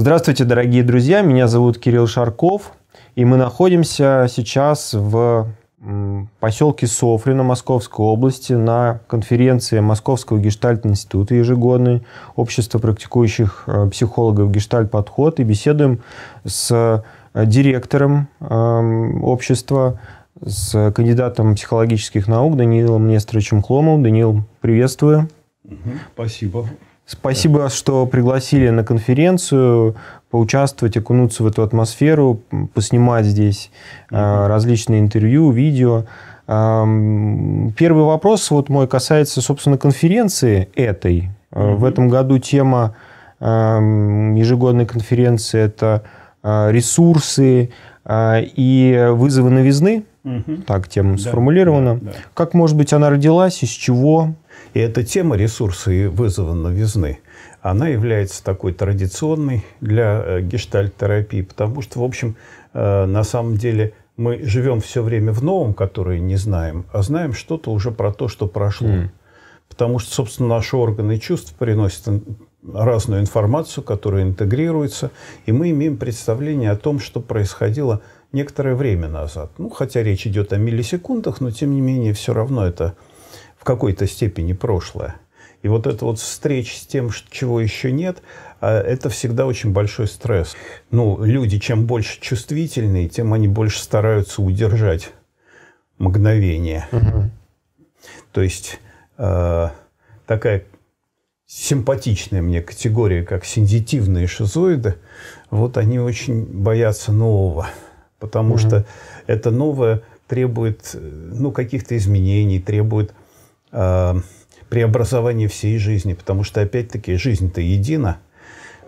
Здравствуйте, дорогие друзья! Меня зовут Кирилл Шарков, и мы находимся сейчас в поселке Софрино Московской области на конференции Московского гештальт-института ежегодной Общества практикующих э, психологов гештальт-подход и беседуем с э, директором эм, общества, с кандидатом психологических наук Даниилом Нестеровичем Хломовым. Даниил, приветствую. Спасибо. Спасибо, да. что пригласили на конференцию поучаствовать, окунуться в эту атмосферу, поснимать здесь mm-hmm. Uh различные интервью, видео. Первый вопрос вот мой касается, собственно, конференции этой. Mm-hmm. В этом году тема ежегодной конференции – это э, ресурсы и вызовы новизны. Угу. Так тема да, сформулирована. Да, да. Как, может быть, она родилась, из чего, и эта тема ресурсы и вызова новизны, она является такой традиционной для э, гештальт-терапии, потому что, в общем, э, на самом деле мы живем все время в новом, которое не знаем, а знаем что-то уже про то, что прошло. Mm. Потому что, собственно, наши органы чувств приносят разную информацию, которая интегрируется, и мы имеем представление о том, что происходило некоторое время назад. Ну, хотя речь идет о миллисекундах, но тем не менее все равно это в какой-то степени прошлое. И вот эта вот встреча с тем, чего еще нет, а, это всегда очень большой стресс. Ну, люди, чем больше чувствительные, тем они больше стараются удержать мгновение. Угу. То есть э, такая симпатичная мне категория, как сензитивные шизоиды, вот они очень боятся нового, потому угу. что это новое требует э, ну, каких-то изменений, требует Э, преобразование всей жизни, потому что, опять-таки, жизнь-то едина,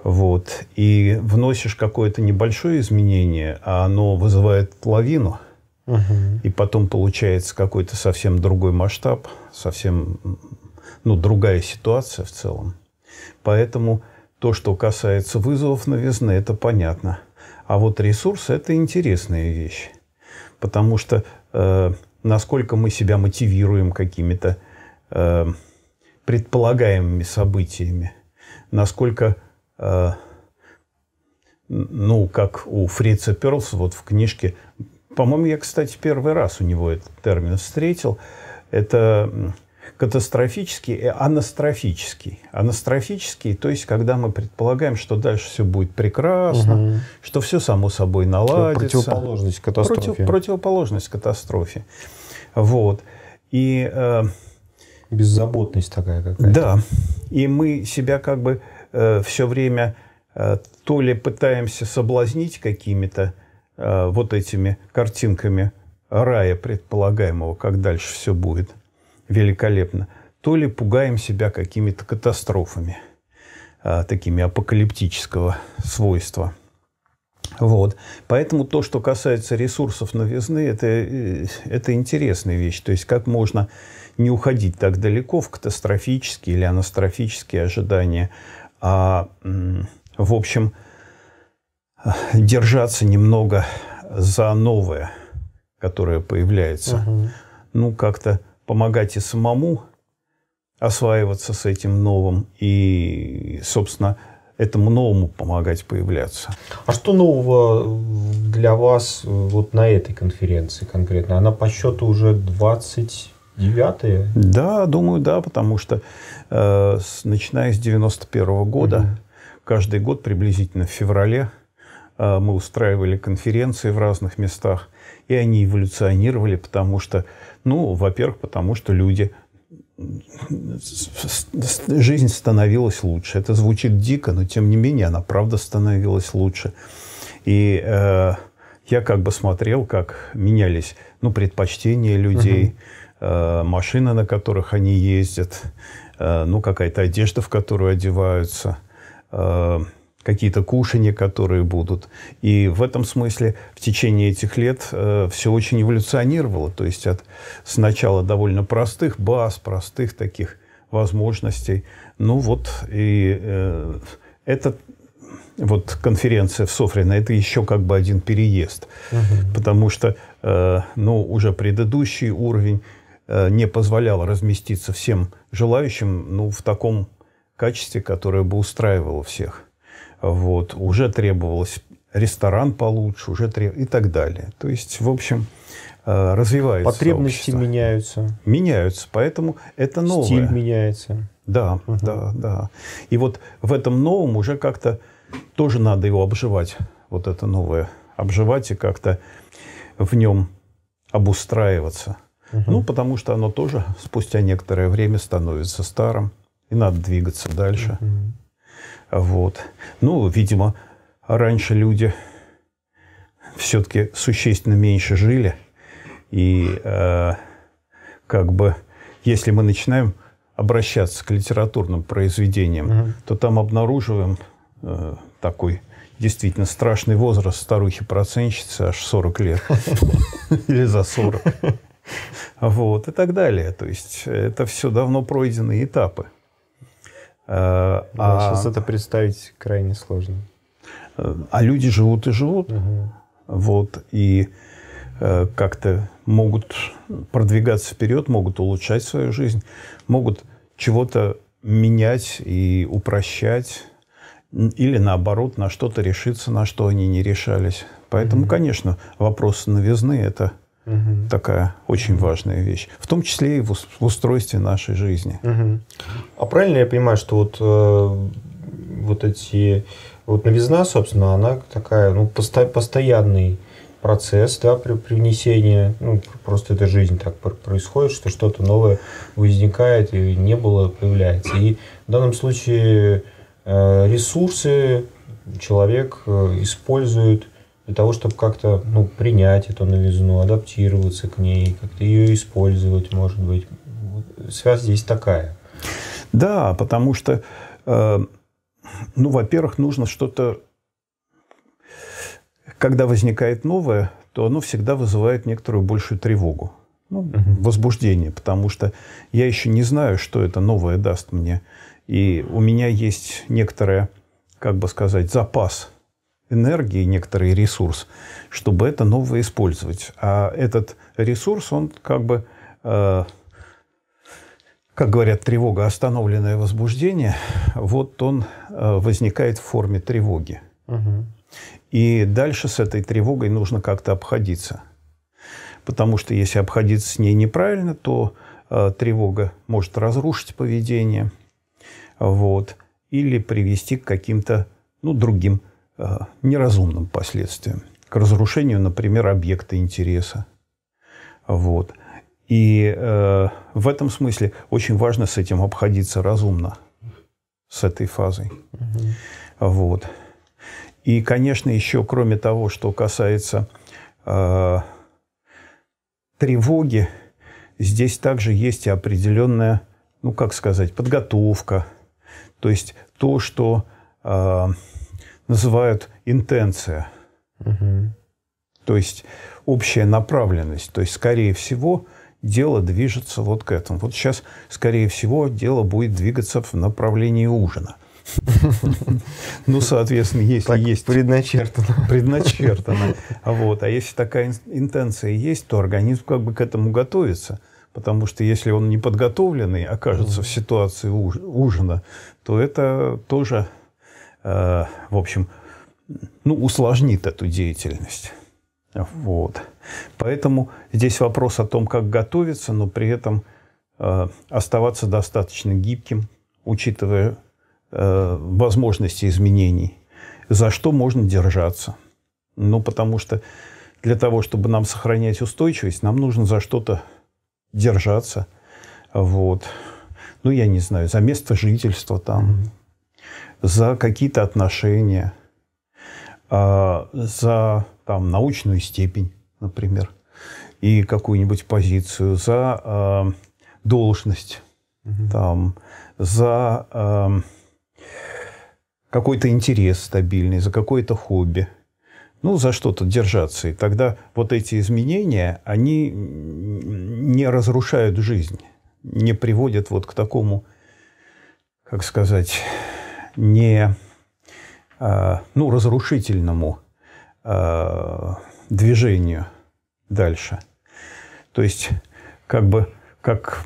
вот, и вносишь какое-то небольшое изменение, а оно вызывает лавину, угу. и потом получается какой-то совсем другой масштаб, совсем, ну, другая ситуация в целом. Поэтому то, что касается вызовов новизны, это понятно. А вот ресурсы – это интересная вещь. Потому что э, насколько мы себя мотивируем какими-то э, Э, предполагаемыми событиями, насколько, э, ну, как у Фрица Перлса вот в книжке, по-моему, я, кстати, первый раз у него этот термин встретил, это катастрофический и анастрофический. Анастрофический, то есть, когда мы предполагаем, что дальше все будет прекрасно, угу. что все само собой наладится. Противоположность катастрофе. Против, противоположность катастрофе. Вот. И э, Беззаботность такая какая-то. Да. И мы себя как бы э, все время э, то ли пытаемся соблазнить какими-то э, вот этими картинками рая предполагаемого, как дальше все будет великолепно, то ли пугаем себя какими-то катастрофами, э, такими апокалиптического свойства. Вот. Поэтому то, что касается ресурсов новизны, это, э, это интересная вещь. То есть как можно не уходить так далеко в катастрофические или анастрофические ожидания, а, в общем, держаться немного за новое, которое появляется. Угу. Ну, как-то помогать и самому осваиваться с этим новым, и, собственно, этому новому помогать появляться. А что нового для вас э, вот на этой конференции конкретно? Она по счету уже 20 Девятые? Да, думаю, да, потому что э, с, начиная с 91 -го года, угу. каждый год приблизительно в феврале э, мы устраивали конференции в разных местах, и они эволюционировали, потому что, ну, во-первых, потому что люди жизнь становилась лучше. Это звучит дико, но тем не менее она правда становилась лучше. И э, я как бы смотрел, как менялись ну, предпочтения людей, угу. Э, машины, на которых они ездят, э, ну, какая-то одежда, в которую одеваются, э, какие-то кушания, которые будут. И в этом смысле в течение этих лет все очень эволюционировало. То есть от сначала довольно простых баз, простых таких возможностей. Ну вот и э, это вот конференция в Софрино, это еще как бы один переезд, угу. потому что, э, ну, уже предыдущий уровень Э, не позволяла разместиться всем желающим ну, в таком качестве, которое бы устраивало всех. Вот. Уже требовалось ресторан получше, уже треб... и так далее. То есть, в общем, э, развивается Потребности общество. меняются. Меняются, поэтому это новое. Стиль меняется. Да, угу. да, да. И вот в этом новом уже как-то тоже надо его обживать, вот это новое. Обживать и как-то в нем обустраиваться. Ну, потому что оно тоже спустя некоторое время становится старым, и надо двигаться дальше. Угу. Вот. Ну, видимо, раньше люди все-таки существенно меньше жили, и э, как бы, если мы начинаем обращаться к литературным произведениям, угу. то там обнаруживаем э, такой действительно страшный возраст старухи-проценщицы, аж 40 лет. Или за 40 вот, и так далее. То есть это все давно пройденные этапы. А, да, ну, сейчас а это представить крайне сложно. А люди живут и живут. Угу. Вот, и э, как-то могут продвигаться вперед, могут улучшать свою жизнь, могут чего-то менять и упрощать, или наоборот, на что-то решиться, на что они не решались. Поэтому, mm конечно, вопрос новизны – это Угу. Такая очень важная вещь. В том числе и в устройстве нашей жизни. Угу. А правильно я понимаю, что вот, э, вот эти... Вот новизна, собственно, она такая, ну, посто, постоянный процесс, да, при, при ну, просто эта жизнь так происходит, что что-то новое возникает и не было, появляется. И в данном случае э, ресурсы человек э, использует для того, чтобы как-то ну, принять эту новизну, адаптироваться к ней, как-то ее использовать, может быть. Связь здесь такая. Да, потому что, э, ну, во-первых, нужно что-то... Когда возникает новое, то оно всегда вызывает некоторую большую тревогу, ну, угу. возбуждение, потому что я еще не знаю, что это новое даст мне. И у меня есть некоторая, как бы сказать, запас энергии, некоторый ресурс, чтобы это новое использовать. А этот ресурс, он как бы, э, как говорят, тревога, остановленное возбуждение, вот он э, возникает в форме тревоги. Угу. И дальше с этой тревогой нужно как-то обходиться. Потому что если обходиться с ней неправильно, то э, тревога может разрушить поведение вот, или привести к каким-то ну, другим Э, неразумным последствиям, к разрушению, например, объекта интереса. Вот. И э, в этом смысле очень важно с этим обходиться разумно, с этой фазой. Угу. Вот. И, конечно, еще кроме того, что касается э, тревоги, здесь также есть и определенная, ну как сказать, подготовка. То есть то, что э, называют интенция. Угу. То есть общая направленность. То есть, скорее всего, дело движется вот к этому. Вот сейчас, скорее всего, дело будет двигаться в направлении ужина. Ну, соответственно, если есть... Предначертано. Предначертано. Вот. А если такая интенция есть, то организм как бы к этому готовится. Потому что если он не подготовленный окажется в ситуации ужина, то это тоже Э, в общем, ну, усложнит эту деятельность. Вот. Поэтому здесь вопрос о том, как готовиться, но при этом э, оставаться достаточно гибким, учитывая э, возможности изменений. За что можно держаться? Ну, потому что для того, чтобы нам сохранять устойчивость, нам нужно за что-то держаться. Вот. Ну, я не знаю, за место жительства там. Mm-hmm за какие-то отношения, а, за там, научную степень, например, и какую-нибудь позицию, за а, должность, угу. там, за а, какой-то интерес стабильный, за какое-то хобби ну, за что-то держаться. И тогда вот эти изменения, они не разрушают жизнь, не приводят вот к такому, как сказать, не э, ну, разрушительному э, движению дальше. То есть, как бы, как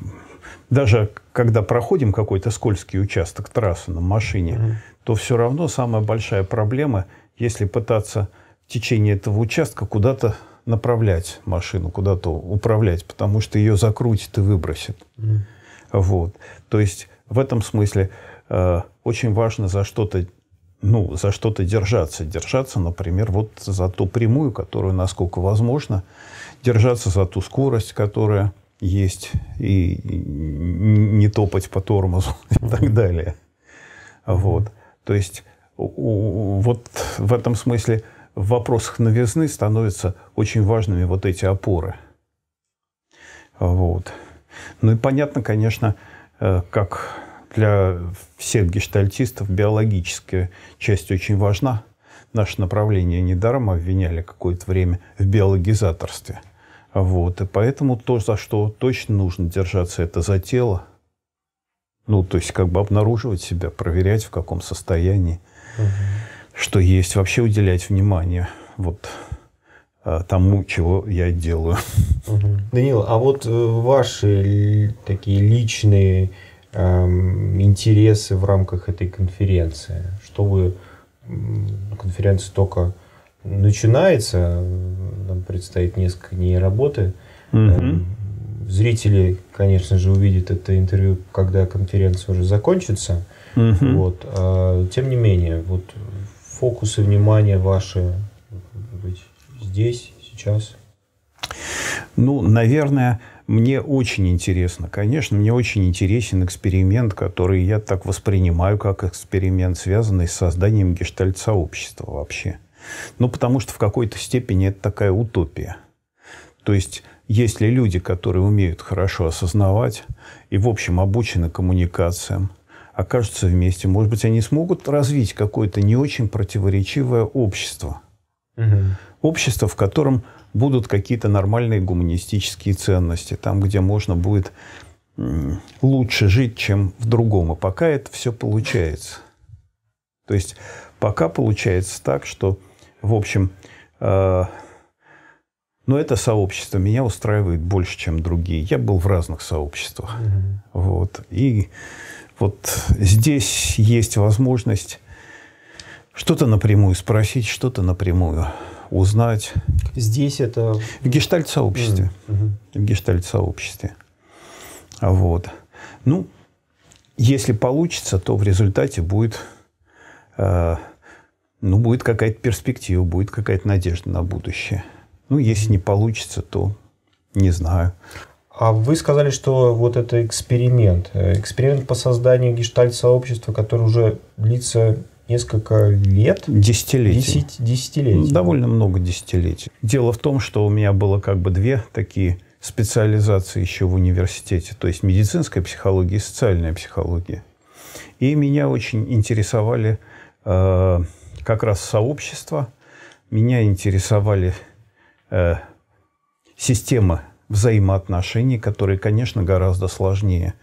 даже когда проходим какой-то скользкий участок трассы на машине, mm-hmm. то все равно самая большая проблема, если пытаться в течение этого участка куда-то направлять машину, куда-то управлять, потому что ее закрутит и выбросит. Mm-hmm. Вот. То есть в этом смысле э, очень важно за что-то ну, за что-то держаться. Держаться, например, вот за ту прямую, которую, насколько возможно, держаться за ту скорость, которая есть, и не топать по тормозу и так далее. Вот. То есть вот в этом смысле в вопросах новизны становятся очень важными вот эти опоры. Вот. Ну и понятно, конечно, э, как для всех гештальтистов биологическая часть очень важна. Наше направление недаром обвиняли какое-то время в биологизаторстве. Вот. И поэтому то, за что точно нужно держаться, это за тело. Ну, то есть, как бы обнаруживать себя, проверять, в каком состоянии, угу. что есть, вообще уделять внимание вот а, тому, чего я делаю. Угу. Данила, а вот э, ваши такие личные Эм, интересы в рамках этой конференции? Что вы... Конференция только начинается, нам предстоит несколько дней работы. Угу. Зрители, конечно же, увидят это интервью, когда конференция уже закончится. Угу. Вот. А, тем не менее, вот фокусы внимания ваши быть, здесь, сейчас. Ну, наверное, мне очень интересно, конечно, мне очень интересен эксперимент, который я так воспринимаю как эксперимент, связанный с созданием гештальт-сообщества вообще. Ну, потому что в какой-то степени это такая утопия. То есть, есть ли люди, которые умеют хорошо осознавать и, в общем, обучены коммуникациям, окажутся вместе, может быть, они смогут развить какое-то не очень противоречивое общество – Угу. Общество, в котором будут какие-то нормальные гуманистические ценности, там, где можно будет лучше жить, чем в другом. И пока это все получается. То есть пока получается так, что, в общем, э, но ну, это сообщество меня устраивает больше, чем другие. Я был в разных сообществах. mm Вот. И вот здесь есть возможность что-то напрямую спросить, что-то напрямую узнать. Здесь это... В гештальт-сообществе. Mm-hmm. В гештальт-сообществе. Вот. Ну, если получится, то в результате будет, э, ну, будет какая-то перспектива, будет какая-то надежда на будущее. Ну, если не получится, то не знаю. А вы сказали, что вот это эксперимент. Э, эксперимент по созданию гештальт-сообщества, который уже длится несколько лет. Десятилетий. Десять, десятилетий. Довольно много десятилетий. Дело в том, что у меня было как бы две такие специализации еще в университете. То есть медицинская психология и социальная психология. И меня очень интересовали э, как раз сообщества. Меня интересовали э, системы взаимоотношений, которые, конечно, гораздо сложнее.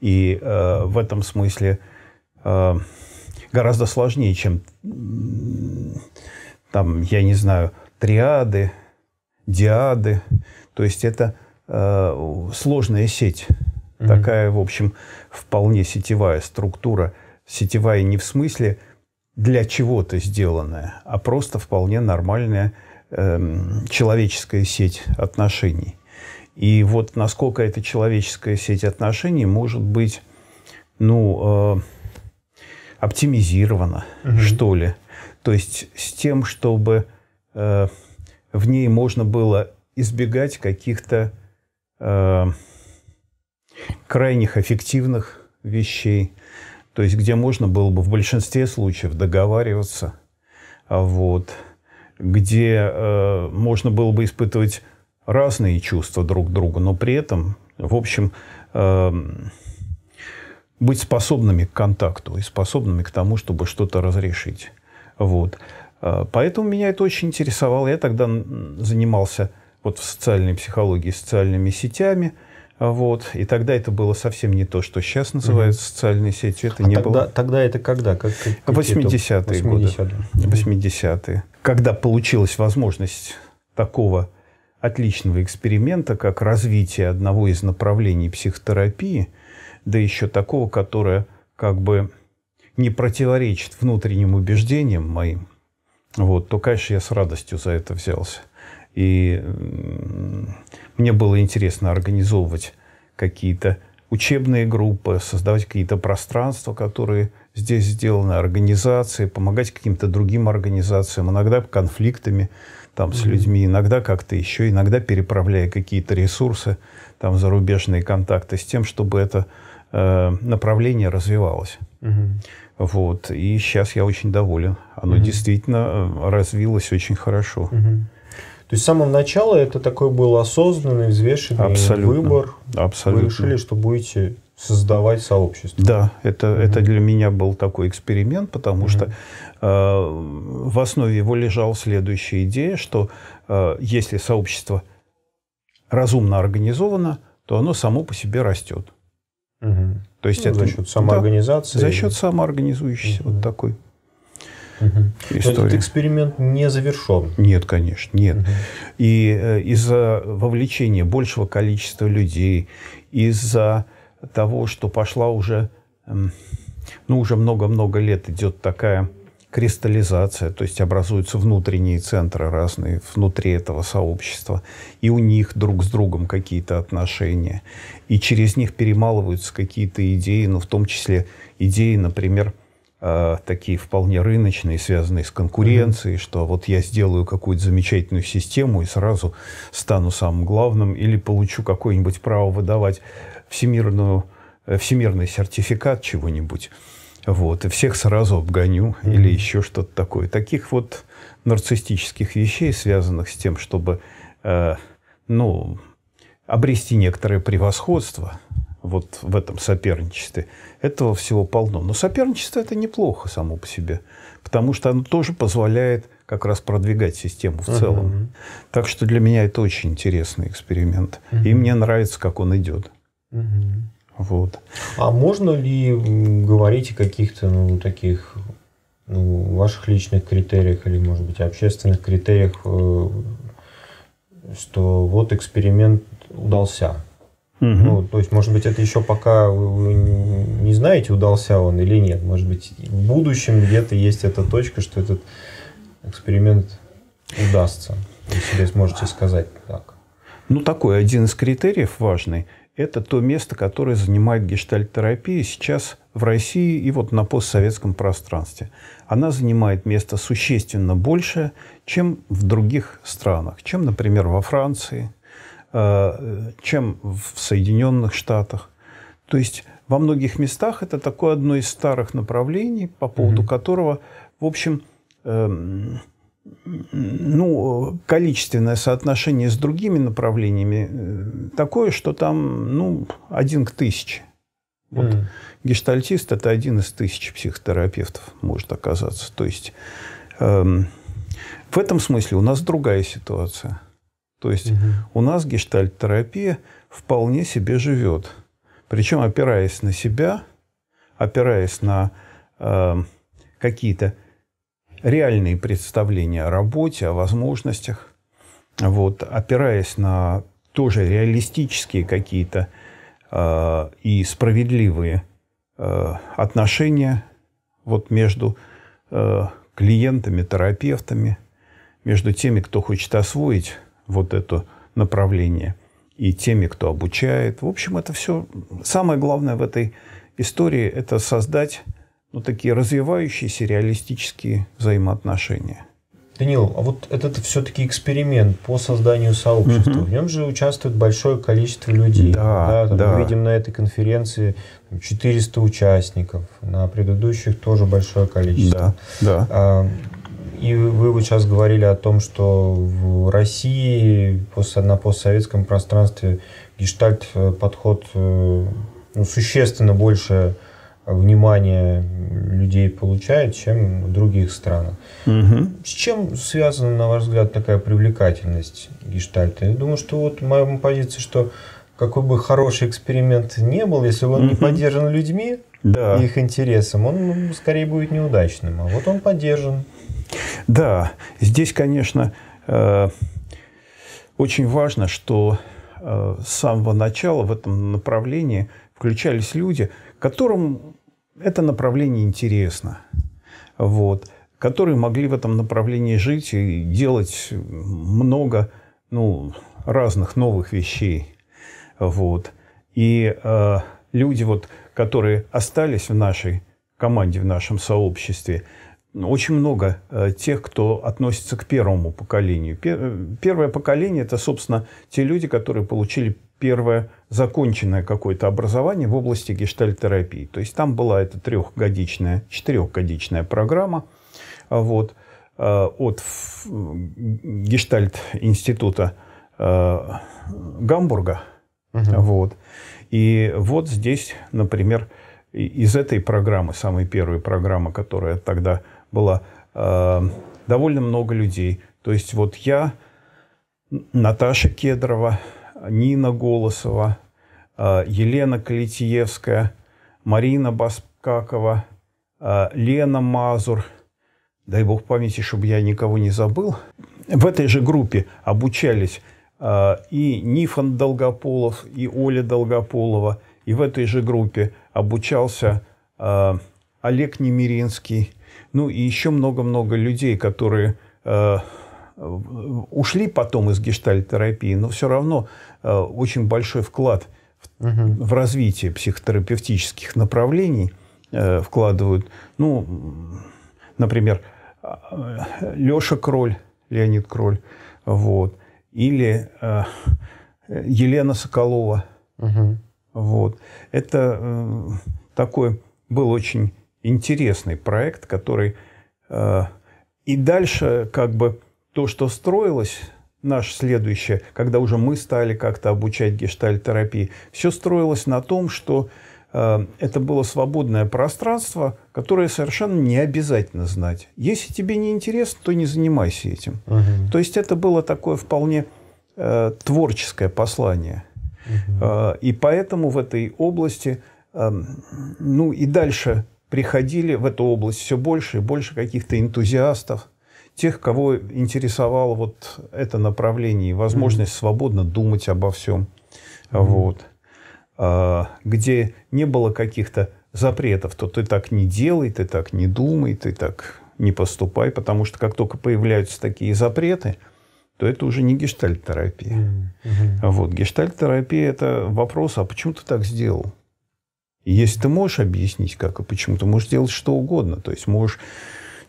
И э, в этом смысле... Э, гораздо сложнее, чем там, я не знаю, триады, диады. То есть это э, сложная сеть. Mm-hmm. Такая, в общем, вполне сетевая структура. Сетевая не в смысле для чего-то сделанная, а просто вполне нормальная э, человеческая сеть отношений. И вот насколько эта человеческая сеть отношений может быть, ну, э, оптимизирована, угу. что ли. То есть с тем, чтобы э, в ней можно было избегать каких-то э, крайних эффективных вещей, то есть где можно было бы в большинстве случаев договариваться, вот, где э, можно было бы испытывать разные чувства друг к другу, но при этом, в общем, э, быть способными к контакту и способными к тому, чтобы что-то разрешить. Вот. А, поэтому меня это очень интересовало. Я тогда занимался вот в социальной психологии социальными сетями. Вот. И тогда это было совсем не то, что сейчас называют угу. социальной сетью. Это а не тогда, было... тогда это когда? Как, как 80-е, 80-е годы. 80-е. Когда получилась возможность такого отличного эксперимента, как развитие одного из направлений психотерапии – да еще такого, которое как бы не противоречит внутренним убеждениям моим, вот, то, конечно, я с радостью за это взялся. И мне было интересно организовывать какие-то учебные группы, создавать какие-то пространства, которые здесь сделаны, организации, помогать каким-то другим организациям, иногда конфликтами там, с mm-hmm. людьми, иногда как-то еще, иногда переправляя какие-то ресурсы, там, зарубежные контакты, с тем, чтобы это Э, направление развивалось. Угу. Вот. И сейчас я очень доволен. Оно угу. действительно э, развилось очень хорошо. Угу. То есть с самого начала это такой был осознанный, взвешенный Абсолютно. выбор. Абсолютно. Вы решили, что будете создавать сообщество. Да, это, угу. это для меня был такой эксперимент, потому угу. что э, в основе его лежала следующая идея, что э, если сообщество разумно организовано, то оно само по себе растет. Угу. То есть ну, это за счет самоорганизации? Да, за счет самоорганизующейся угу. вот такой Угу. История. Этот эксперимент не завершен. Нет, конечно, нет. Угу. И э, из-за вовлечения большего количества людей, из-за того, что пошла уже, э, ну уже много-много лет идет такая кристаллизация, то есть образуются внутренние центры разные внутри этого сообщества, и у них друг с другом какие-то отношения, и через них перемалываются какие-то идеи, ну, в том числе идеи, например, э, такие вполне рыночные, связанные с конкуренцией, mm-hmm. что вот я сделаю какую-то замечательную систему и сразу стану самым главным, или получу какое-нибудь право выдавать всемирную, э, всемирный сертификат чего-нибудь. Вот, и всех сразу обгоню mm-hmm. или еще что-то такое. Таких вот нарциссических вещей, связанных с тем, чтобы, э, ну, обрести некоторое превосходство вот в этом соперничестве, этого всего полно. Но соперничество – это неплохо само по себе, потому что оно тоже позволяет как раз продвигать систему в uh-huh. целом. Так что для меня это очень интересный эксперимент. Uh-huh. И мне нравится, как он идет. Uh-huh. Вот. А можно ли говорить о каких-то ну, таких ну, ваших личных критериях или, может быть, общественных критериях, э, что вот эксперимент удался? Угу. Ну, то есть, может быть, это еще пока вы не знаете, удался он или нет. Может быть, в будущем где-то есть эта точка, что этот эксперимент удастся. Если сможете сказать так. Ну, такой один из критериев важный – это то место, которое занимает гештальтерапия сейчас в России и вот на постсоветском пространстве. Она занимает место существенно больше, чем в других странах, чем, например, во Франции, э, чем в Соединенных Штатах. То есть во многих местах это такое одно из старых направлений, по поводу mm-hmm. которого, в общем, эм, ну, количественное соотношение с другими направлениями э, такое, что там, ну, один к тысяче. Вот mm. гештальтист – это один из тысяч психотерапевтов может оказаться. То есть, эм, в этом смысле у нас другая ситуация. То есть, mm-hmm. у нас гештальт-терапия вполне себе живет. Причем, опираясь на себя, опираясь на э, какие-то реальные представления о работе, о возможностях, вот, опираясь на тоже реалистические какие-то э, и справедливые э, отношения вот между э, клиентами, терапевтами, между теми, кто хочет освоить вот это направление, и теми, кто обучает. В общем, это все самое главное в этой истории – это создать ну, такие развивающиеся реалистические взаимоотношения. Данил, а вот этот все-таки эксперимент по созданию сообщества. Угу. В нем же участвует большое количество людей. Да, да, да. Мы видим на этой конференции 400 участников, на предыдущих тоже большое количество. Да, да. А, и вы вот сейчас говорили о том, что в России на постсоветском пространстве гештальт э, подход э, ну, существенно больше внимание людей получает, чем в других странах. Угу. С чем связана, на ваш взгляд, такая привлекательность гештальта? Я думаю, что вот моя позиция, что какой бы хороший эксперимент не был, если он угу. не поддержан людьми да. и их интересом, он ну, скорее будет неудачным. А вот он поддержан. Да, здесь, конечно, э, очень важно, что э, с самого начала в этом направлении включались люди, которым это направление интересно. Вот. Которые могли в этом направлении жить и делать много ну, разных новых вещей. Вот. И э, люди, вот, которые остались в нашей команде, в нашем сообществе, ну, очень много э, тех, кто относится к первому поколению. Пер первое поколение – это, собственно, те люди, которые получили первое законченное какое-то образование в области гештальтерапии. То есть там была эта трехгодичная, четырехгодичная программа а вот, э, от гештальт-института э, Гамбурга. Угу. Вот. И вот здесь, например, из этой программы, самой первой программы, которая тогда была, э, довольно много людей. То есть вот я, Наташа Кедрова, Нина Голосова, э, Елена Калитьевская, Марина Баскакова, э, Лена Мазур, дай бог памяти, чтобы я никого не забыл, в этой же группе обучались э, и Нифон Долгополов, и Оля Долгополова, и в этой же группе обучался Олег Немиринский, ну и еще много-много людей, которые ушли потом из гештальтерапии, но все равно э, очень большой вклад в, угу. в развитие психотерапевтических направлений э, вкладывают, ну, например, э, Леша Кроль, Леонид Кроль, вот, или Елена Соколова, угу. вот. Это такой был очень интересный проект, который и дальше как бы то, что строилось наше следующее, когда уже мы стали как-то обучать гештальтерапии, все строилось на том, что э, это было свободное пространство, которое совершенно не обязательно знать. Если тебе не интересно, то не занимайся этим. Угу. То есть это было такое вполне э, творческое послание. Угу. Э, и поэтому в этой области, э, ну и дальше приходили в эту область все больше и больше каких-то энтузиастов, тех, кого интересовало вот это направление, возможность mm-hmm. свободно думать обо всем, mm-hmm. вот, а, где не было каких-то запретов, то ты так не делай, ты так не думай, ты так не поступай, потому что как только появляются такие запреты, то это уже не гештальт-терапия. Mm-hmm. Вот, гештальт-терапия – это вопрос, а почему ты так сделал? Если ты можешь объяснить, как и почему, ты можешь делать что угодно. То есть можешь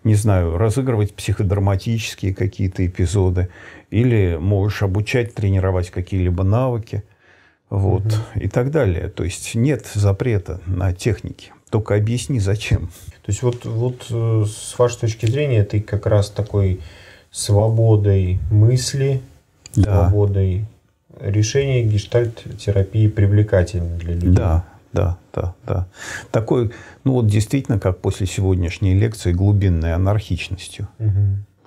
не знаю, разыгрывать психодраматические какие-то эпизоды, или можешь обучать, тренировать какие-либо навыки, вот, угу. и так далее. То есть нет запрета на техники. Только объясни, зачем. То есть вот, вот э, с вашей точки зрения ты как раз такой свободой мысли, да. свободой решения гештальт-терапии привлекательны для людей. Да, да, да, да. Такой, ну вот действительно, как после сегодняшней лекции, глубинной анархичностью. Угу.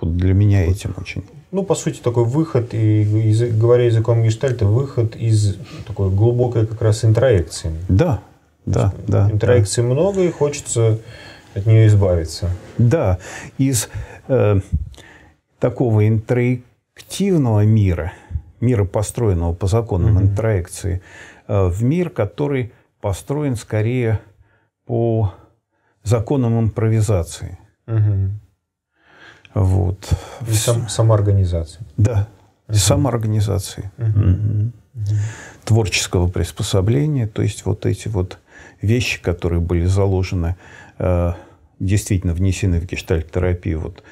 Вот для меня вот. этим очень. Ну, по сути, такой выход, и, из, говоря языком гештальта, выход из такой глубокой как раз интроекции. Да, да, да. Интроекции да. много, и хочется от нее избавиться. Да, из э, такого интроективного мира, мира, построенного по законам угу. интроекции, э, в мир, который построен скорее по законам импровизации. Угу. Вот. И сам, самоорганизации. Да, угу. самоорганизации. Угу. Угу. Творческого приспособления. То есть вот эти вот вещи, которые были заложены, э, действительно внесены в гештальт-терапию вот,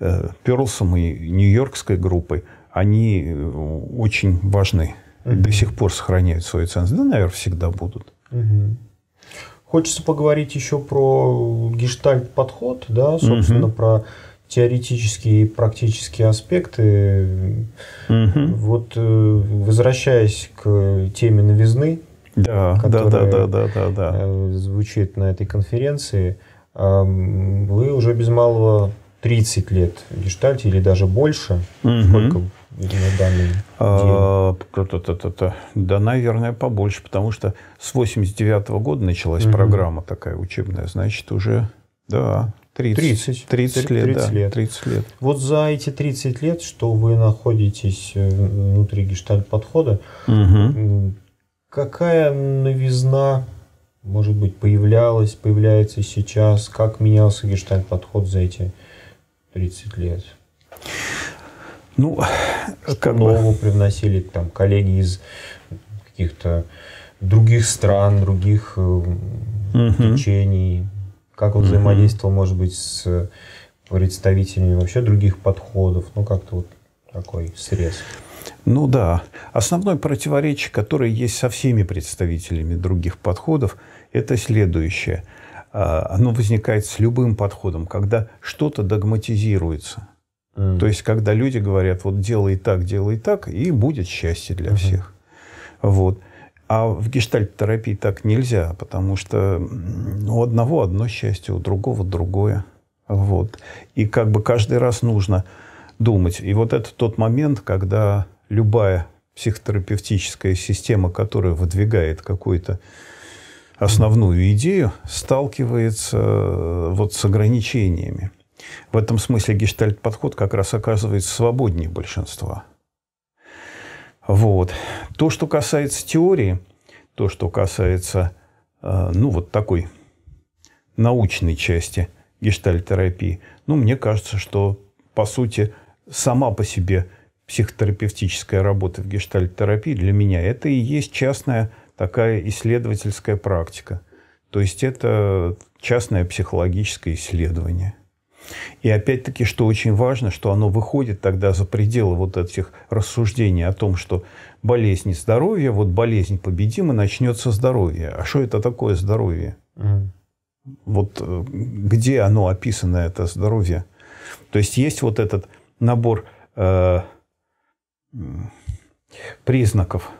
э, Перлсом и Нью-Йоркской группой, они э, очень важны. Угу. До сих пор сохраняют свой ценз. Да, наверное, всегда будут. Хочется поговорить еще про гештальт-подход, да, собственно, угу. про теоретические и практические аспекты. Угу. Вот э, возвращаясь к теме новизны, да, которая да, да, да, да, да, э, да. звучит на этой конференции, вы уже без малого 30 лет в гештальте или даже больше. Угу. Сколько на данный а, Да, наверное, побольше, потому что с 89 -го года началась угу. программа такая учебная, значит, уже, да, 30, 30, 30 лет. 30 да, лет. 30 лет. Вот за эти 30 лет, что вы находитесь э, внутри гештальт-подхода, угу. какая новизна, может быть, появлялась, появляется сейчас, как менялся гештальт-подход за эти 30 лет? Ну, что как нового бы... привносили там коллеги из каких-то других стран, других угу. течений? Как он угу. взаимодействовал, может быть, с представителями вообще других подходов? Ну, как-то вот такой срез. Ну да. Основное противоречие, которое есть со всеми представителями других подходов, это следующее. А, оно возникает с любым подходом, когда что-то догматизируется. То есть, когда люди говорят, вот делай так, делай так, и будет счастье для mm-hmm. всех. Вот. А в гештальт-терапии так нельзя, потому что у одного одно счастье, у другого другое. Вот. И как бы каждый раз нужно думать. И вот это тот момент, когда любая психотерапевтическая система, которая выдвигает какую-то основную идею, сталкивается э, вот с ограничениями. В этом смысле гештальт-подход как раз оказывается свободнее большинства. Вот. То, что касается теории, то, что касается э, ну, вот такой научной части гештальтерапии, ну, мне кажется, что, по сути, сама по себе психотерапевтическая работа в гештальтерапии для меня – это и есть частная такая исследовательская практика. То есть это частное психологическое исследование. И опять-таки, что очень важно, что оно выходит тогда за пределы вот этих рассуждений о том, что болезнь и здоровье, вот болезнь победима, начнется здоровье. А что это такое здоровье? Mm. Вот э, где оно описано, это здоровье? То есть есть вот этот набор э, признаков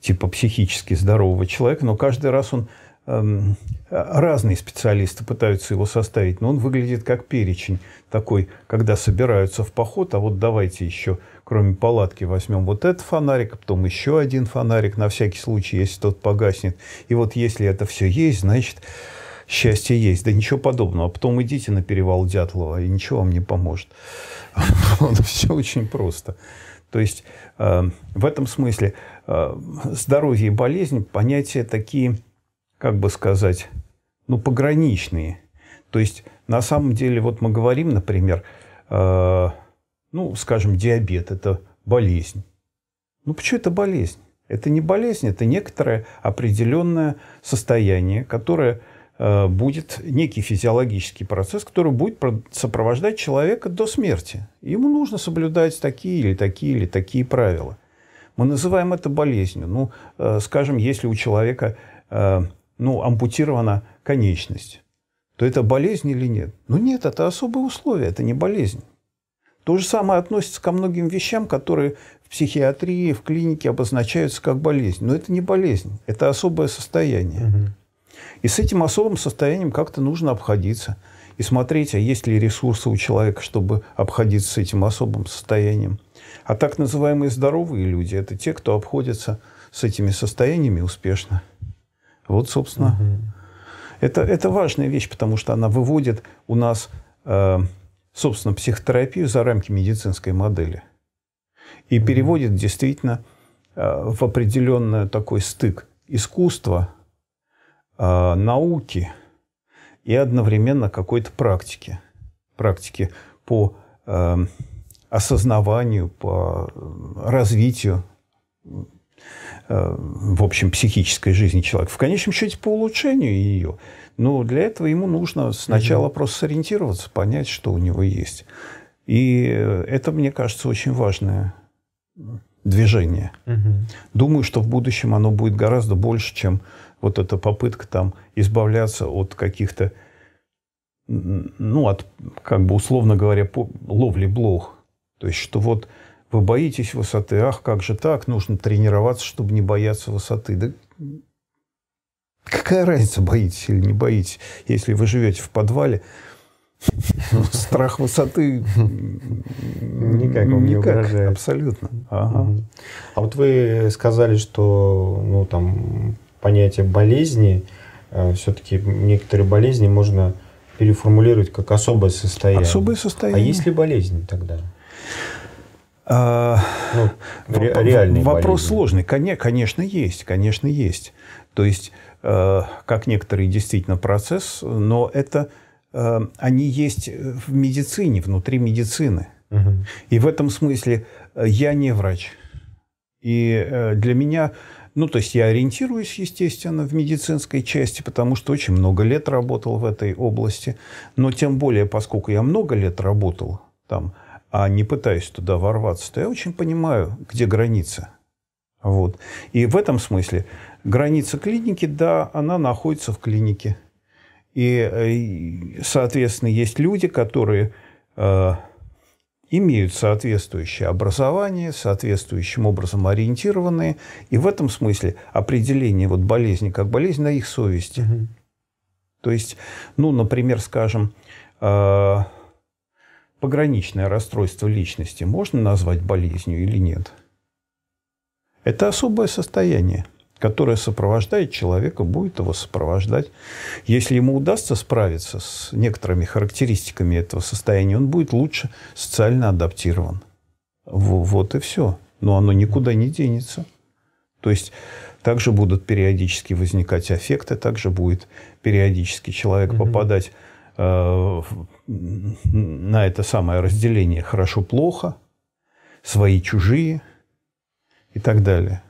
типа психически здорового человека, но каждый раз он Эм, разные специалисты пытаются его составить, но он выглядит как перечень такой, когда собираются в поход, а вот давайте еще, кроме палатки, возьмем вот этот фонарик, а потом еще один фонарик на всякий случай, если тот погаснет. И вот если это все есть, значит, счастье есть. Да ничего подобного. А потом идите на перевал Дятлова, и ничего вам не поможет. Все очень просто. То есть э, в этом смысле э, здоровье и болезнь – понятия такие – как бы сказать, ну, пограничные. То есть, на самом деле, вот мы говорим, например, э, ну, скажем, диабет – это болезнь. Ну, почему это болезнь? Это не болезнь, это некоторое определенное состояние, которое э, будет некий физиологический процесс, который будет сопровождать человека до смерти. Ему нужно соблюдать такие или такие или такие правила. Мы называем это болезнью. Ну, э, скажем, если у человека э, ну, ампутирована конечность, то это болезнь или нет? Ну нет, это особые условия, это не болезнь. То же самое относится ко многим вещам, которые в психиатрии, в клинике обозначаются как болезнь. Но это не болезнь, это особое состояние. И с этим особым состоянием как-то нужно обходиться. И смотреть, а есть ли ресурсы у человека, чтобы обходиться с этим особым состоянием. А так называемые здоровые люди – это те, кто обходится с этими состояниями успешно. Вот, собственно. Это, это важная вещь, потому что она выводит у нас, э, собственно, психотерапию за рамки медицинской модели. И переводит действительно э, в определенный такой стык искусства, э, науки и одновременно какой-то практики. Практики по э, осознаванию, по э, развитию Э, в общем, психической жизни человека. В конечном счете, по улучшению ее. Но для этого ему нужно сначала угу. просто сориентироваться, понять, что у него есть. И это, мне кажется, очень важное движение. Угу. Думаю, что в будущем оно будет гораздо больше, чем вот эта попытка там избавляться от каких-то, ну, от, как бы условно говоря, ловли блох. То есть, что вот вы боитесь высоты, ах, как же так, нужно тренироваться, чтобы не бояться высоты. Да какая разница, боитесь или не боитесь, если вы живете в подвале, страх высоты никак вам не угрожает. Абсолютно. А вот вы сказали, что ну, там, понятие болезни, э, все-таки некоторые болезни можно переформулировать как особое состояние. Особое а состояние. А есть ли болезни тогда? А, ну, ре- реальный вопрос болезнь. сложный. Конечно, есть, конечно, есть. То есть, э, как некоторые действительно процесс, но это э, они есть в медицине, внутри медицины. Угу. И в этом смысле э, я не врач. И для меня, ну, то есть я ориентируюсь, естественно, в медицинской части, потому что очень много лет работал в этой области. Но тем более, поскольку я много лет работал там, а не пытаюсь туда ворваться, то я очень понимаю, где граница. Вот. И в этом смысле граница клиники, да, она находится в клинике. И, э, соответственно, есть люди, которые э, имеют соответствующее образование, соответствующим образом ориентированные. И в этом смысле определение вот болезни как болезнь на их совести. Угу. То есть, ну, например, скажем, э, пограничное расстройство личности можно назвать болезнью или нет? Это особое состояние, которое сопровождает человека, будет его сопровождать. Если ему удастся справиться с некоторыми характеристиками этого состояния, он будет лучше социально адаптирован. Вот и все. Но оно никуда не денется. То есть также будут периодически возникать аффекты, также будет периодически человек угу. попадать Э, на это самое разделение хорошо-плохо, свои-чужие и так далее.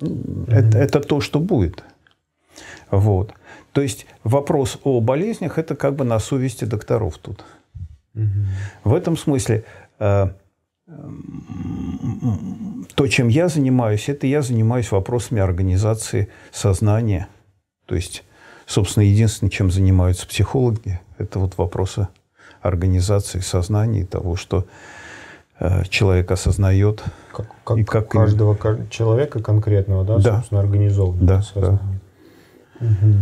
Это, это то, что будет. Вот. То есть вопрос о болезнях это как бы на совести докторов тут. В этом смысле э, то, чем я занимаюсь, это я занимаюсь вопросами организации сознания. То есть Собственно, единственное, чем занимаются психологи, это вот вопросы организации сознания и того, что э, человек осознает. Как, как, и как каждого им... человека конкретного, да, да. собственно, организованного да, сознание. Да. Угу.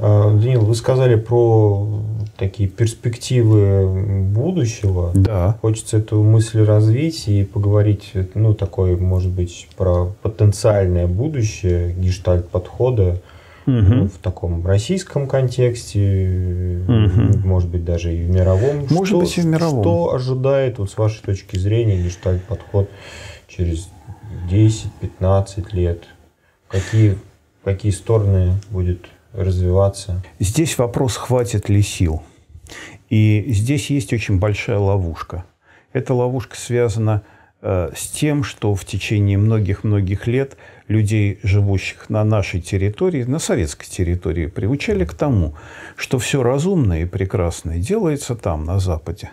А, Данил, вы сказали про такие перспективы будущего. Да. Хочется эту мысль развить и поговорить, ну, такой, может быть, про потенциальное будущее, гештальт подхода угу. в таком российском контексте, угу. может быть, даже и в мировом. Может что, быть, и в мировом. Что ожидает, вот с вашей точки зрения, гештальт подход через 10-15 лет? Какие, какие стороны будет развиваться? Здесь вопрос, хватит ли сил. И здесь есть очень большая ловушка. Эта ловушка связана с Э, с тем, что в течение многих-многих лет людей, живущих на нашей территории, на советской территории, приучали к тому, что все разумное и прекрасное делается там, на Западе,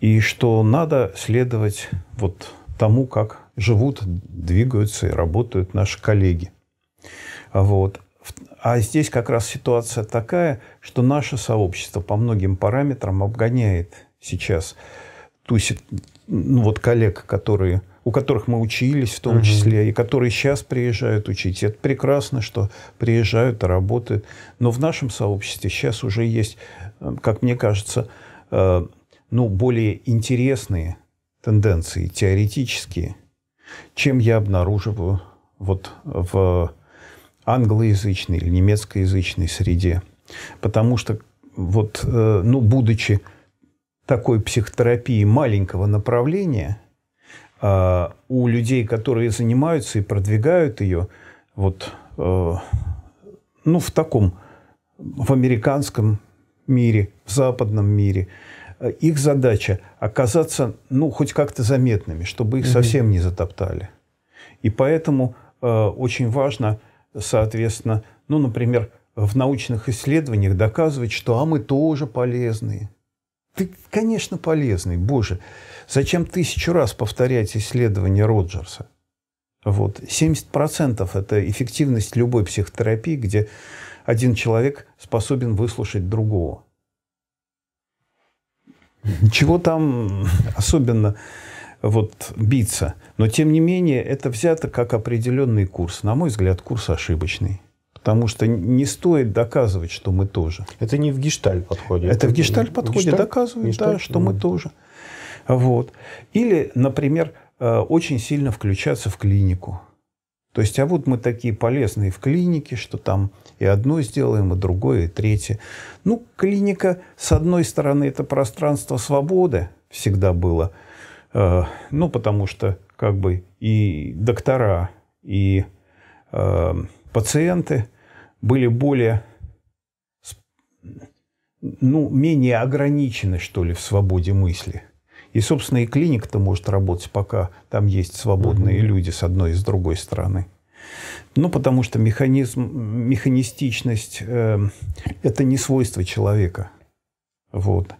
и что надо следовать вот тому, как живут, двигаются и работают наши коллеги. Вот. А здесь как раз ситуация такая, что наше сообщество по многим параметрам обгоняет сейчас ту, ну, вот коллег, которые, у которых мы учились в том угу. числе, и которые сейчас приезжают учить. Это прекрасно, что приезжают работают. Но в нашем сообществе сейчас уже есть, э, как мне кажется, э, ну, более интересные тенденции, теоретические, чем я обнаруживаю вот в англоязычной или немецкоязычной среде. Потому что вот, э, ну, будучи такой психотерапии маленького направления а, у людей, которые занимаются и продвигают ее вот, э, ну, в таком, в американском мире, в западном мире. Э, их задача оказаться, ну, хоть как-то заметными, чтобы их угу. совсем не затоптали. И поэтому э, очень важно, соответственно, ну, например, в научных исследованиях доказывать, что а мы тоже полезные – ты, конечно, полезный, боже. Зачем тысячу раз повторять исследования Роджерса? Вот. 70% – это эффективность любой психотерапии, где один человек способен выслушать другого. Чего там особенно вот биться. Но, тем не менее, это взято как определенный курс. На мой взгляд, курс ошибочный. Потому что не стоит доказывать, что мы тоже. Это не в гешталь подходит. Это в гешталь подходит, гешталь? доказывает, гешталь? да, что mm. мы тоже. Вот. Или, например, э, очень сильно включаться в клинику. То есть, а вот мы такие полезные в клинике, что там и одно сделаем, и другое, и третье. Ну, клиника, с одной стороны, это пространство свободы всегда было. Э, ну, потому что как бы и доктора, и э, пациенты – были более, ну, менее ограничены, что ли, в свободе мысли. И, собственно, и клиника-то может работать, пока там есть свободные угу. люди с одной и с другой стороны. Ну, потому что механизм, механистичность э, – это не свойство человека. Вот.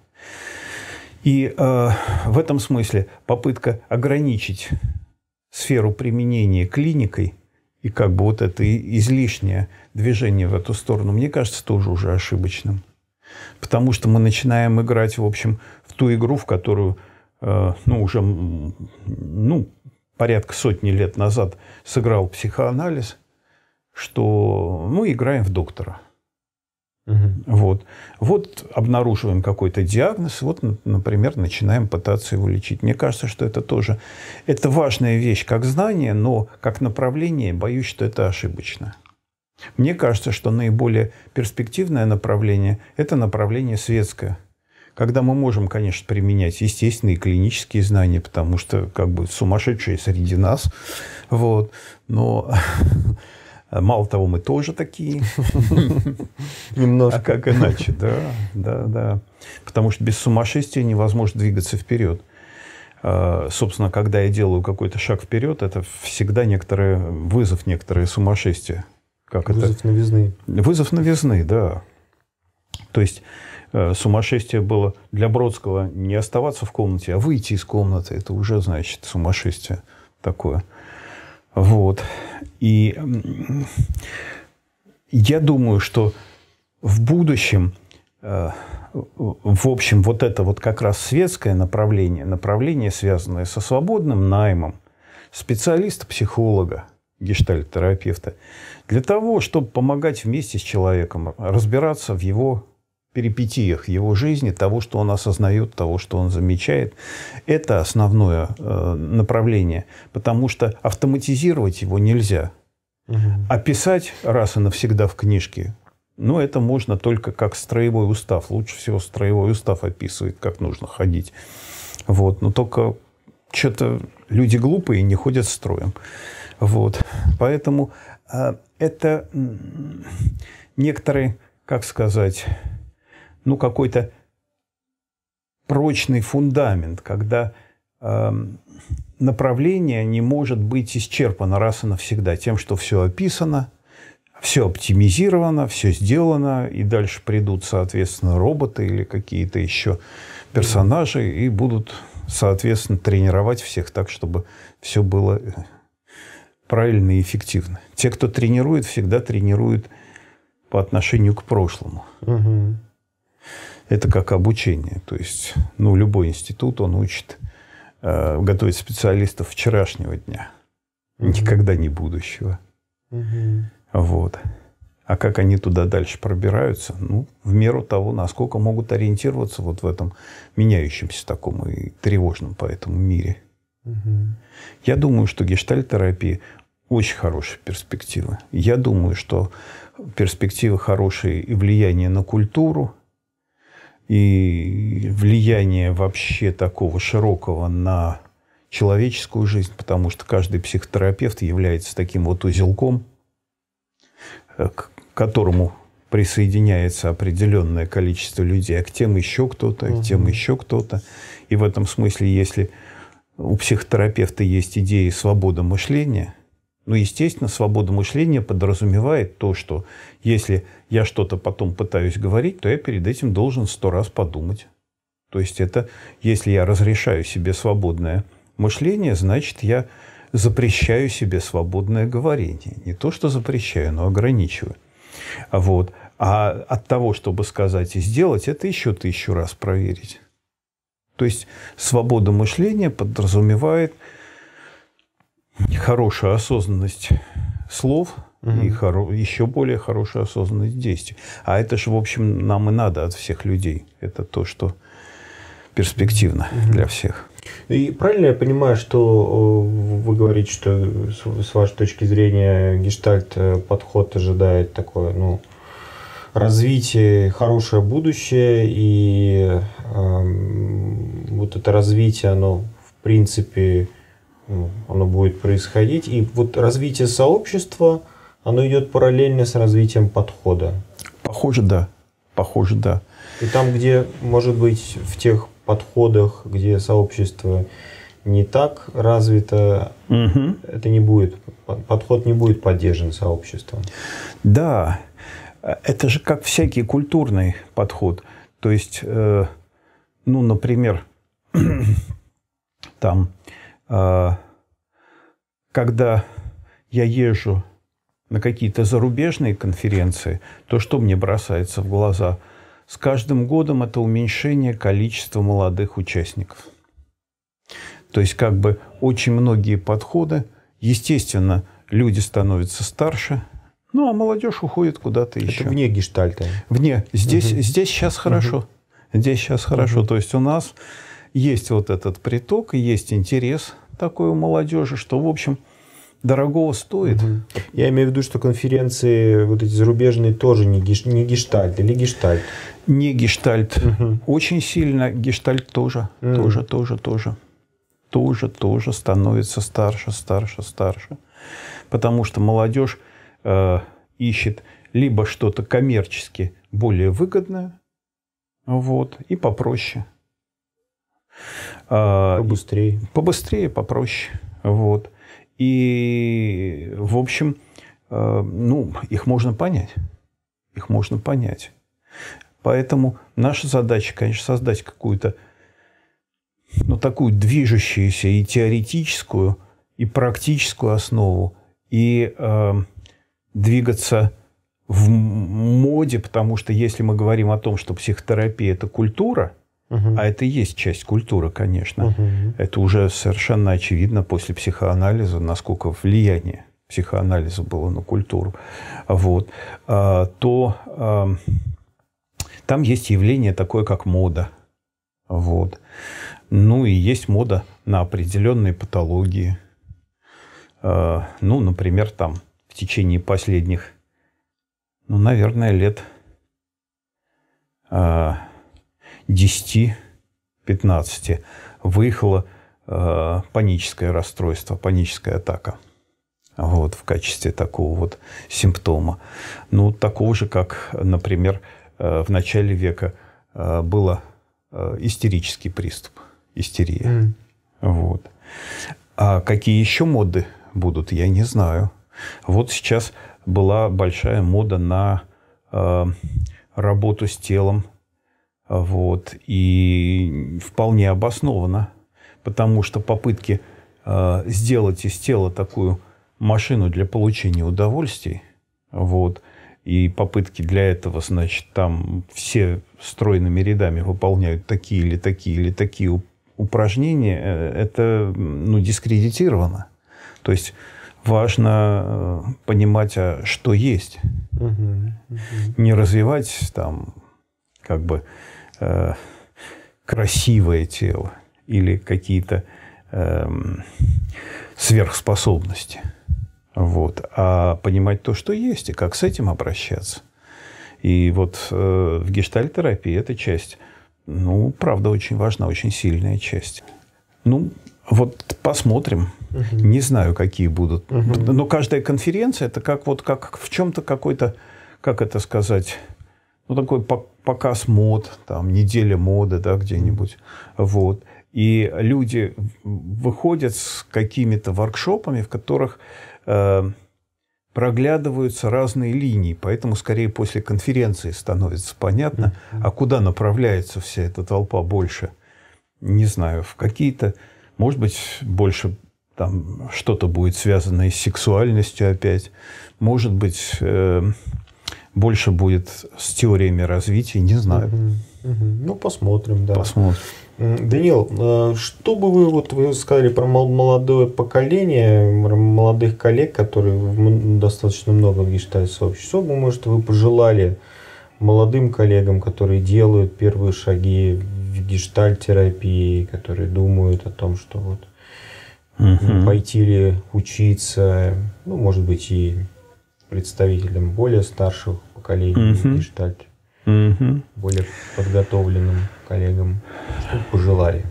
И э, в этом смысле попытка ограничить сферу применения клиникой и как бы вот это излишнее движение в эту сторону, мне кажется, тоже уже ошибочным. Потому что мы начинаем играть, в общем, в ту игру, в которую, э, ну, уже, ну, порядка сотни лет назад сыграл психоанализ, что мы ну, играем в доктора. Угу. Вот. вот обнаруживаем какой-то диагноз, вот, например, начинаем пытаться его лечить. Мне кажется, что это тоже это важная вещь как знание, но как направление, боюсь, что это ошибочно. Мне кажется, что наиболее перспективное направление – это направление светское, когда мы можем, конечно, применять естественные клинические знания, потому что как бы сумасшедшие среди нас, вот, но мало того, мы тоже такие. Немножко. А как иначе, да, да, да. Потому что без сумасшествия невозможно двигаться вперед а, собственно, когда я делаю какой-то шаг вперед, это всегда некоторый вызов, некоторое сумасшествие как Вызов это? Вызов новизны. Вызов новизны, да. То есть э, сумасшествие было для Бродского не оставаться в комнате, а выйти из комнаты. Это уже, значит, сумасшествие такое. Вот. И я думаю, что в будущем, э, в общем, вот это вот как раз светское направление, направление, связанное со свободным наймом, специалиста-психолога – гештальт-терапевта, для того, чтобы помогать вместе с человеком разбираться в его перипетиях его жизни, того, что он осознает, того, что он замечает. Это основное э, направление, потому что автоматизировать его нельзя. Угу. Описать а раз и навсегда в книжке, ну, это можно только как строевой устав. Лучше всего строевой устав описывает, как нужно ходить. Вот. Но только что-то люди глупые не ходят строем. Вот. Поэтому э, это некоторые, как сказать, ну, какой-то прочный фундамент, когда э, направление не может быть исчерпано раз и навсегда тем, что все описано, все оптимизировано, все сделано, и дальше придут, соответственно, роботы или какие-то еще персонажи и будут, соответственно, тренировать всех так, чтобы все было э, правильно и эффективно. Те, кто тренирует, всегда тренируют по отношению к прошлому. Угу. Это как обучение. То есть, ну, любой институт, он учит э, готовить специалистов вчерашнего дня, угу. никогда не будущего. Угу. Вот. А как они туда дальше пробираются? Ну, в меру того, насколько могут ориентироваться вот в этом меняющемся таком и тревожном по этому мире. Угу. Я думаю, что гештальтерапия очень хорошие перспективы. Я думаю, что перспективы хорошие и влияние на культуру, и влияние вообще такого широкого на человеческую жизнь, потому что каждый психотерапевт является таким вот узелком, э, к которому присоединяется определенное количество людей, а к тем еще кто-то, а к тем еще кто-то. И в этом смысле, если у психотерапевта есть идеи свободы мышления – ну, естественно, свобода мышления подразумевает то, что если я что-то потом пытаюсь говорить, то я перед этим должен сто раз подумать. То есть это, если я разрешаю себе свободное мышление, значит, я запрещаю себе свободное говорение. Не то, что запрещаю, но ограничиваю. Вот. А от того, чтобы сказать и сделать, это еще тысячу раз проверить. То есть свобода мышления подразумевает – хорошая осознанность слов угу. и хоро- еще более хорошая осознанность действий. А это же, в общем, нам и надо от всех людей. Это то, что перспективно угу. для всех. И правильно я понимаю, что вы говорите, что с вашей точки зрения гештальт э, подход ожидает такое, ну, развитие, хорошее будущее, и э, вот это развитие, оно, в принципе, оно будет происходить. И вот развитие сообщества, оно идет параллельно с развитием подхода. Похоже, да. Похоже, да. И там, где, может быть, в тех подходах, где сообщество не так развито, угу. это не будет, подход не будет поддержан сообществом. Да, это же как всякий культурный подход. То есть, э, ну, например, там а, когда я езжу на какие-то зарубежные конференции, то что мне бросается в глаза? С каждым годом это уменьшение количества молодых участников. То есть как бы очень многие подходы, естественно, люди становятся старше, ну а молодежь уходит куда-то еще. Это вне гештальта. Вне. Здесь, угу. здесь сейчас угу. хорошо. Здесь сейчас угу. хорошо. То есть у нас есть вот этот приток, есть интерес такой у молодежи, что, в общем, дорогого стоит. Я имею в виду, что конференции вот эти зарубежные тоже не, геш, не гештальт или гештальт? Не гештальт. Угу. Очень сильно гештальт тоже, угу. тоже, тоже, тоже. Тоже, тоже становится старше, старше, старше. Потому что молодежь э, ищет либо что-то коммерчески более выгодное, вот, и попроще – а, побыстрее. Побыстрее, попроще. Вот. И, в общем, э, ну, их можно понять. Их можно понять. Поэтому наша задача, конечно, создать какую-то, ну, такую движущуюся и теоретическую, и практическую основу, и э, двигаться в моде, потому что если мы говорим о том, что психотерапия – это культура, а это и есть часть культуры, конечно. Угу. Это уже совершенно очевидно после психоанализа, насколько влияние психоанализа было на культуру. Вот. А, то а, там есть явление такое, как мода. Вот. Ну и есть мода на определенные патологии. А, ну, например, там в течение последних, ну, наверное, лет... А, 10-15 выехало э, паническое расстройство, паническая атака. Вот, в качестве такого вот симптома. Ну, такого же, как, например, э, в начале века э, было э, истерический приступ, истерия. Mm. Вот. А какие еще моды будут, я не знаю. Вот сейчас была большая мода на э, работу с телом, вот. И вполне обоснованно, потому что попытки э, сделать из тела такую машину для получения удовольствий, вот, и попытки для этого, значит, там все стройными рядами выполняют такие или такие или такие упражнения, э, это, ну, дискредитировано. То есть важно э, понимать, а что есть. Угу, угу. Не развивать там как бы э, красивое тело или какие-то э, сверхспособности. Вот. А понимать то, что есть, и как с этим обращаться. И вот э, в гештальтерапии эта часть, ну, правда, очень важна, очень сильная часть. Ну, вот посмотрим. Угу. Не знаю, какие будут. Угу. Но каждая конференция это как вот как в чем-то какой-то, как это сказать, ну такой показ мод, там, неделя моды, да, где-нибудь, вот. И люди выходят с какими-то воркшопами, в которых э, проглядываются разные линии, поэтому скорее после конференции становится понятно, а куда направляется вся эта толпа больше. Не знаю, в какие-то, может быть, больше там что-то будет связано с сексуальностью опять, может быть, э, больше будет с теориями развития, не знаю. Угу. Угу. Ну, посмотрим, да. Посмотрим. Данил, э, что бы вы, вот вы сказали про молодое поколение, молодых коллег, которые достаточно много в гештальт-сообществе, что бы, может, вы пожелали молодым коллегам, которые делают первые шаги в гештальт-терапии, которые думают о том, что вот угу. пойти ли учиться, ну, может быть, и представителям более старших поколений угу. и стать угу. более подготовленным коллегам. Что пожелали?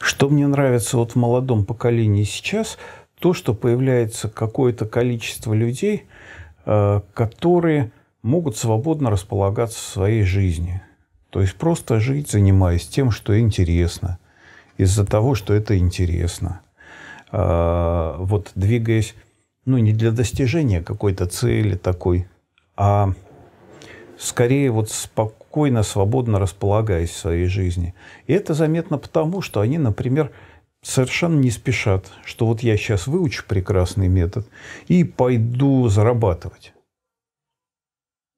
Что мне нравится вот в молодом поколении сейчас, то, что появляется какое-то количество людей, э, которые могут свободно располагаться в своей жизни. То есть просто жить, занимаясь тем, что интересно, из-за того, что это интересно. Э, вот двигаясь ну, не для достижения какой-то цели такой, а скорее вот спокойно, свободно располагаясь в своей жизни. И это заметно потому, что они, например, совершенно не спешат, что вот я сейчас выучу прекрасный метод и пойду зарабатывать.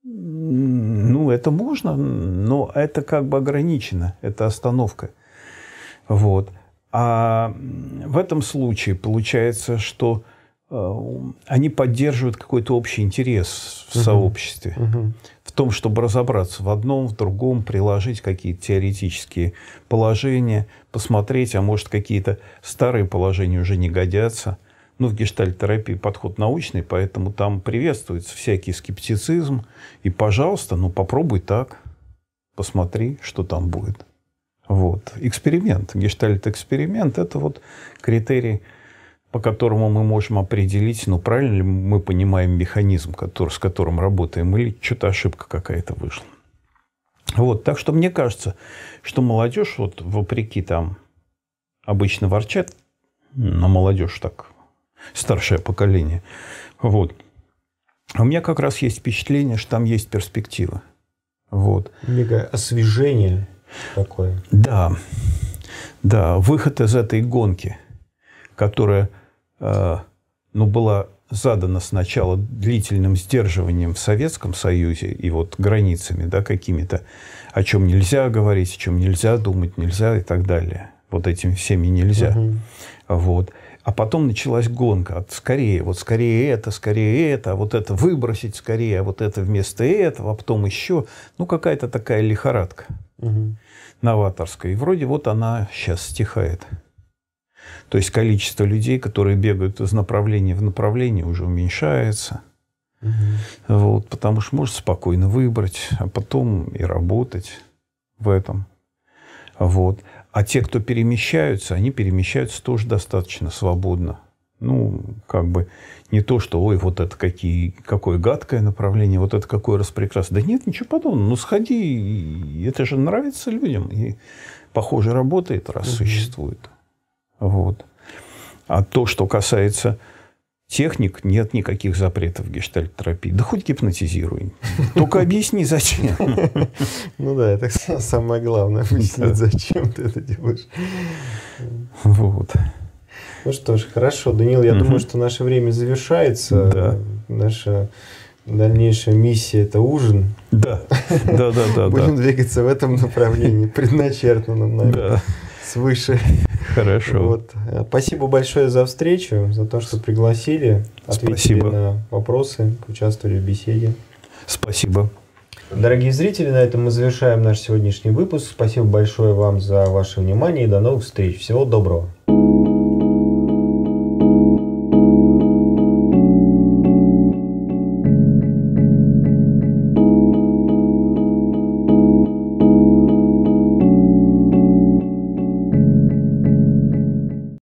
Ну, это можно, но это как бы ограничено, это остановка. Вот. А в этом случае получается, что Э, они поддерживают какой-то общий интерес в угу. сообществе. Угу. В том, чтобы разобраться в одном, в другом, приложить какие-то теоретические положения, посмотреть, а может, какие-то старые положения уже не годятся. Ну, в гештальтерапии подход научный, поэтому там приветствуется всякий скептицизм. И, пожалуйста, ну, попробуй так. Посмотри, что там будет. Вот. Эксперимент. Гештальт-эксперимент – это вот критерий – по которому мы можем определить, ну, правильно ли мы понимаем механизм, который, с которым работаем, или что-то ошибка какая-то вышла. Вот, так что мне кажется, что молодежь, вот вопреки там обычно ворчат на молодежь так, старшее поколение, вот. А у меня как раз есть впечатление, что там есть перспектива. Вот. Некое освежение такое. Да. Да, выход из этой гонки, которая Э, ну, была задана сначала длительным сдерживанием в Советском Союзе и вот границами, да, какими-то, о чем нельзя говорить, о чем нельзя думать, нельзя и так далее. Вот этим всеми нельзя. Угу. Вот. А потом началась гонка от скорее, вот скорее это, скорее это, а вот это выбросить скорее, а вот это вместо этого, а потом еще. Ну, какая-то такая лихорадка угу. новаторская. И вроде вот она сейчас стихает. То есть количество людей, которые бегают из направления в направление, уже уменьшается. Угу. Вот, потому что можно спокойно выбрать, а потом и работать в этом. Вот. А те, кто перемещаются, они перемещаются тоже достаточно свободно. Ну, как бы не то, что, ой, вот это какие, какое гадкое направление, вот это какое распрекрасное. Да нет, ничего подобного. Ну, сходи, это же нравится людям. И, похоже, работает, раз угу. существует. Вот. А то, что касается техник, нет никаких запретов гештальтерапии. Да хоть гипнотизируй. Только объясни, зачем. Ну да, это самое главное, объяснить, зачем ты это делаешь. Вот. Ну что ж, хорошо, Данил, я думаю, что наше время завершается. Наша дальнейшая миссия – это ужин. Да, да, да. да. Будем двигаться в этом направлении, предначертанном нами свыше. Хорошо. Вот. Э, спасибо большое за встречу, за то, что пригласили, ответили Спасибо. на вопросы, участвовали в беседе. Спасибо. Дорогие зрители, на этом мы завершаем наш сегодняшний выпуск. Спасибо большое вам за ваше внимание и до новых встреч. Всего доброго.